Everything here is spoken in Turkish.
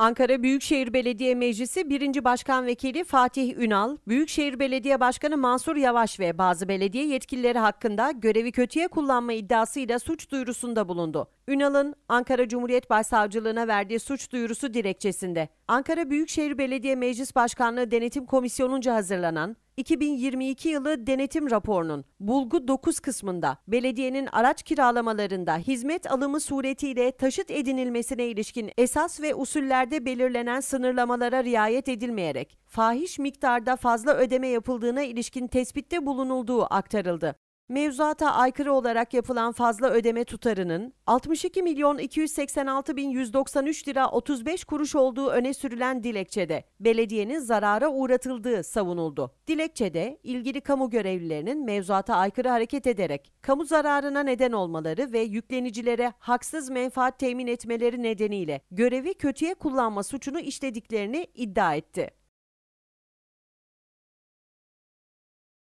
Ankara Büyükşehir Belediye Meclisi 1. Başkan Vekili Fatih Ünal, Büyükşehir Belediye Başkanı Mansur Yavaş ve bazı belediye yetkilileri hakkında görevi kötüye kullanma iddiasıyla suç duyurusunda bulundu. Ünal'ın Ankara Cumhuriyet Başsavcılığına verdiği suç duyurusu dilekçesinde Ankara Büyükşehir Belediye Meclis Başkanlığı Denetim Komisyonu'nca hazırlanan 2022 yılı denetim raporunun bulgu 9 kısmında belediyenin araç kiralamalarında hizmet alımı suretiyle taşıt edinilmesine ilişkin esas ve usullerde belirlenen sınırlamalara riayet edilmeyerek fahiş miktarda fazla ödeme yapıldığına ilişkin tespitte bulunulduğu aktarıldı. Mevzuata aykırı olarak yapılan fazla ödeme tutarının 62 milyon 286 bin 193 lira 35 kuruş olduğu öne sürülen dilekçede belediyenin zarara uğratıldığı savunuldu. Dilekçede ilgili kamu görevlilerinin mevzuata aykırı hareket ederek kamu zararına neden olmaları ve yüklenicilere haksız menfaat temin etmeleri nedeniyle görevi kötüye kullanma suçunu işlediklerini iddia etti.